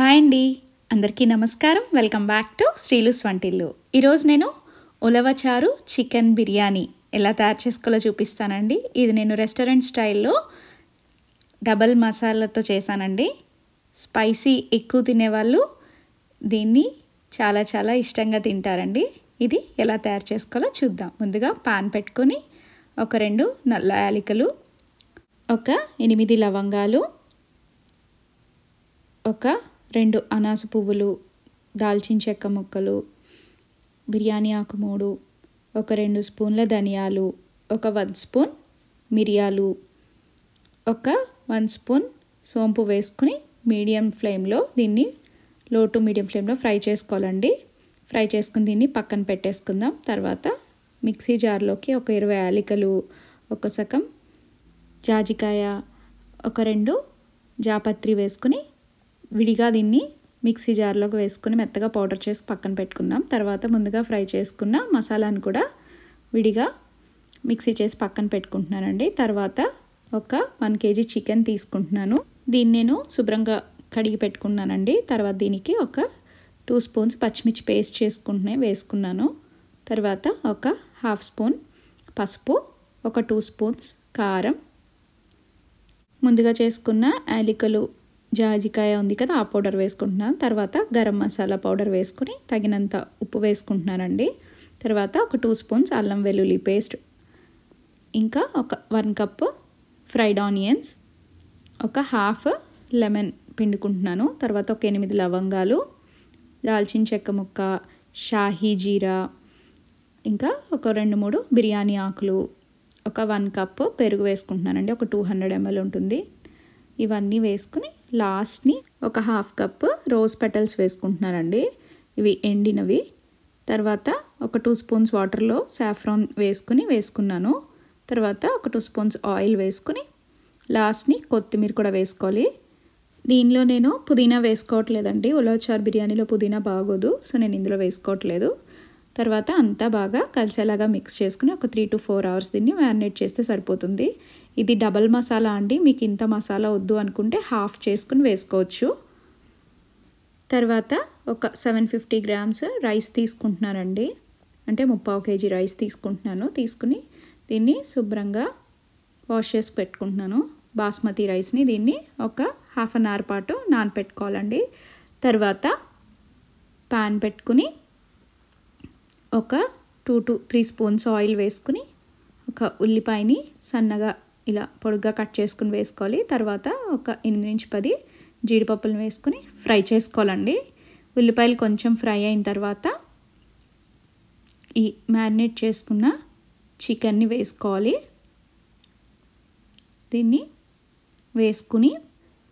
hi అండి అందరికీ నమస్కారం వెల్కమ్ బ్యాక్ టు శ్రీలు స్వంటిల్లు ఈరోజు నేను ఉలవచారు చికెన్ బిర్యానీ ఎలా తయారు చేసుకోవాలో చూపిస్తానండి ఇది నేను రెస్టారెంట్ స్టైల్లో డబల్ మసాలాతో చేశానండి స్పైసీ ఎక్కువ తినేవాళ్ళు దీన్ని చాలా చాలా ఇష్టంగా తింటారండి ఇది ఎలా తయారు చేసుకోవాలో చూద్దాం ముందుగా పాన్ పెట్టుకొని ఒక రెండు నల్ల యాలికలు ఒక ఎనిమిది లవంగాలు ఒక రెండు అనాస పువ్వులు దాల్చిన చెక్క ముక్కలు బిర్యానీ ఆకు మూడు ఒక రెండు స్పూన్ల ధనియాలు ఒక వన్ స్పూన్ మిరియాలు ఒక వన్ స్పూన్ సోంపు వేసుకుని మీడియం ఫ్లేమ్లో దీన్ని లో టు మీడియం ఫ్లేమ్లో ఫ్రై చేసుకోవాలండి ఫ్రై చేసుకుని దీన్ని పక్కన పెట్టేసుకుందాం తర్వాత మిక్సీ జార్లోకి ఒక ఇరవై యాలికలు ఒక సగం జాజికాయ ఒక రెండు జాపత్రి వేసుకుని విడిగా దీన్ని మిక్సీ జార్లోకి వేసుకుని మెత్తగా పౌడర్ చేసి పక్కన పెట్టుకున్నాం తర్వాత ముందుగా ఫ్రై చేసుకున్న మసాలాను కూడా విడిగా మిక్సీ చేసి పక్కన పెట్టుకుంటున్నానండి తర్వాత ఒక వన్ కేజీ చికెన్ తీసుకుంటున్నాను దీన్ని నేను శుభ్రంగా కడిగి పెట్టుకున్నానండి తర్వాత దీనికి ఒక టూ స్పూన్స్ పచ్చిమిర్చి పేస్ట్ చేసుకుంటున్నా వేసుకున్నాను తర్వాత ఒక హాఫ్ స్పూన్ పసుపు ఒక టూ స్పూన్స్ కారం ముందుగా చేసుకున్న యాలికలు జాజికాయ ఉంది కదా ఆ పౌడర్ వేసుకుంటున్నాను తర్వాత గరం మసాలా పౌడర్ వేసుకుని తగినంత ఉప్పు వేసుకుంటున్నానండి తర్వాత ఒక టూ స్పూన్స్ అల్లం వెల్లుల్లి పేస్ట్ ఇంకా ఒక వన్ కప్ ఫ్రైడ్ ఆనియన్స్ ఒక హాఫ్ లెమన్ పిండుకుంటున్నాను తర్వాత ఒక ఎనిమిది లవంగాలు దాల్చిన చెక్క ముక్క షాహీ జీరా ఇంకా ఒక రెండు మూడు బిర్యానీ ఆకులు ఒక వన్ కప్ పెరుగు వేసుకుంటున్నానండి ఒక టూ హండ్రెడ్ ఎంఎల్ ఉంటుంది ఇవన్నీ వేసుకుని లాస్ట్ని ఒక హాఫ్ కప్ రోజ్ పెటల్స్ వేసుకుంటున్నానండి ఇవి ఎండినవి తర్వాత ఒక టూ స్పూన్స్ వాటర్లో సాఫ్రాన్ వేసుకుని వేసుకున్నాను తర్వాత ఒక టూ స్పూన్స్ ఆయిల్ వేసుకుని లాస్ట్ని కొత్తిమీర కూడా వేసుకోవాలి దీనిలో నేను పుదీనా వేసుకోవట్లేదండి ఉలవచారు బిర్యానీలో పుదీనా బాగోదు సో నేను ఇందులో వేసుకోవట్లేదు తర్వాత అంతా బాగా కలిసేలాగా మిక్స్ చేసుకుని ఒక త్రీ టు ఫోర్ అవర్స్ దీన్ని మ్యారినేట్ చేస్తే సరిపోతుంది ఇది డబల్ మసాలా అండి మీకు ఇంత మసాలా వద్దు అనుకుంటే హాఫ్ చేసుకుని వేసుకోవచ్చు తర్వాత ఒక సెవెన్ ఫిఫ్టీ గ్రామ్స్ రైస్ తీసుకుంటున్నానండి అంటే ముప్పావు కేజీ రైస్ తీసుకుంటున్నాను తీసుకుని దీన్ని శుభ్రంగా వాష్ చేసి పెట్టుకుంటున్నాను బాస్మతి రైస్ని దీన్ని ఒక హాఫ్ అన్ అవర్ పాటు నానపెట్టుకోవాలండి తర్వాత ప్యాన్ పెట్టుకుని ఒక two to three spoons oil వేసుకుని ఒక ఉల్లిపాయని సన్నగా ఇలా పొడుగ్గా కట్ చేసుకుని వేసుకోవాలి తర్వాత ఒక ఎనిమిది నుంచి పది జీడిపప్పులను వేసుకుని ఫ్రై చేసుకోవాలండి ఉల్లిపాయలు కొంచెం ఫ్రై అయిన తర్వాత ఈ మ్యారినేట్ చేసుకున్న చికెన్ని వేసుకోవాలి దీన్ని వేసుకుని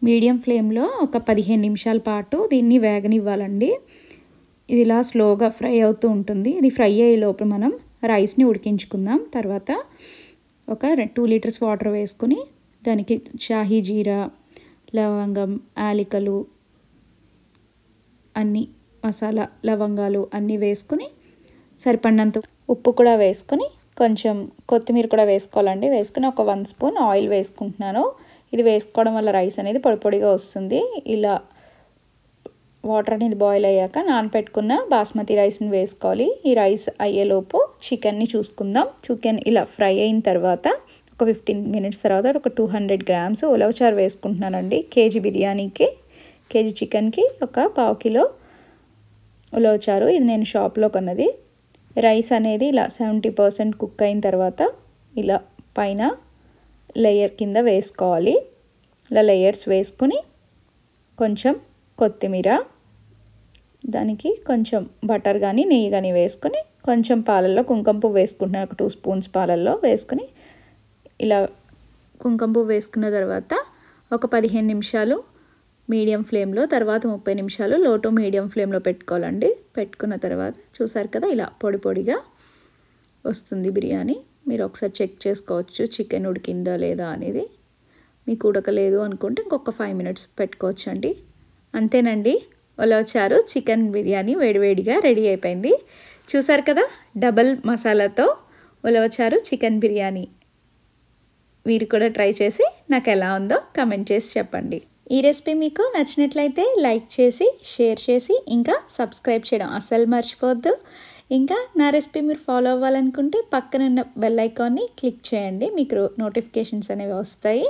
మీడియం ఫ్లేమ్లో ఒక పదిహేను నిమిషాల పాటు దీన్ని వేగనివ్వాలండి ఇది ఇలా స్లోగా ఫ్రై అవుతూ ఉంటుంది ఇది ఫ్రై అయ్యే లోపు మనం రైస్ని ఉడికించుకుందాం తర్వాత ఒక టూ లీటర్స్ వాటర్ వేసుకుని దానికి షాహీ జీరా లవంగం యాలికలు అన్నీ మసాలా లవంగాలు అన్నీ వేసుకుని సరిపడినంత ఉప్పు కూడా వేసుకొని కొంచెం కొత్తిమీర కూడా వేసుకోవాలండి వేసుకుని ఒక వన్ స్పూన్ ఆయిల్ వేసుకుంటున్నాను ఇది వేసుకోవడం వల్ల రైస్ అనేది పొడి పొడిగా వస్తుంది ఇలా వాటర్ అనేది బాయిల్ అయ్యాక నానపెట్టుకున్న బాస్మతి రైస్ని వేసుకోవాలి ఈ రైస్ అయ్యేలోపు చికెన్ని చూసుకుందాం చికెన్ ఇలా ఫ్రై అయిన తర్వాత ఒక ఫిఫ్టీన్ మినిట్స్ తర్వాత ఒక టూ హండ్రెడ్ గ్రామ్స్ ఉలవచారు వేసుకుంటున్నానండి కేజీ బిర్యానీకి కేజీ చికెన్కి ఒక పావు కిలో ఉలవచారు ఇది నేను షాప్లో కొన్నది రైస్ అనేది ఇలా సెవెంటీ పర్సెంట్ కుక్ అయిన తర్వాత ఇలా పైన లేయర్ కింద వేసుకోవాలి ఇలా లేయర్స్ వేసుకుని కొంచెం కొత్తిమీర దానికి కొంచెం బటర్ కానీ నెయ్యి కానీ వేసుకొని కొంచెం పాలల్లో కుంకుమ పువ్వు వేసుకుంటున్నా ఒక టూ స్పూన్స్ పాలల్లో వేసుకుని ఇలా కుంకుమ పువ్వు వేసుకున్న తర్వాత ఒక పదిహేను నిమిషాలు మీడియం ఫ్లేమ్లో తర్వాత ముప్పై నిమిషాలు లో టు మీడియం ఫ్లేమ్లో పెట్టుకోవాలండి పెట్టుకున్న తర్వాత చూసారు కదా ఇలా పొడి పొడిగా వస్తుంది బిర్యానీ మీరు ఒకసారి చెక్ చేసుకోవచ్చు చికెన్ ఉడికిందా లేదా అనేది మీకు ఉడకలేదు అనుకుంటే ఇంకొక ఫైవ్ మినిట్స్ పెట్టుకోవచ్చండి అంతేనండి ఒలవచారు చికెన్ బిర్యానీ వేడివేడిగా రెడీ అయిపోయింది చూసారు కదా డబల్ మసాలాతో ఉలవచారు చికెన్ బిర్యానీ మీరు కూడా ట్రై చేసి నాకు ఎలా ఉందో కమెంట్ చేసి చెప్పండి ఈ రెసిపీ మీకు నచ్చినట్లయితే లైక్ చేసి షేర్ చేసి ఇంకా సబ్స్క్రైబ్ చేయడం అస్సలు మర్చిపోవద్దు ఇంకా నా రెసిపీ మీరు ఫాలో అవ్వాలనుకుంటే పక్కనున్న బెల్ ఐకాన్ని క్లిక్ చేయండి మీకు నోటిఫికేషన్స్ అనేవి వస్తాయి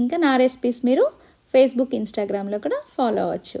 ఇంకా నా రెసిపీస్ మీరు ఫేస్బుక్ ఇన్స్టాగ్రామ్లో కూడా ఫాలో అవ్వచ్చు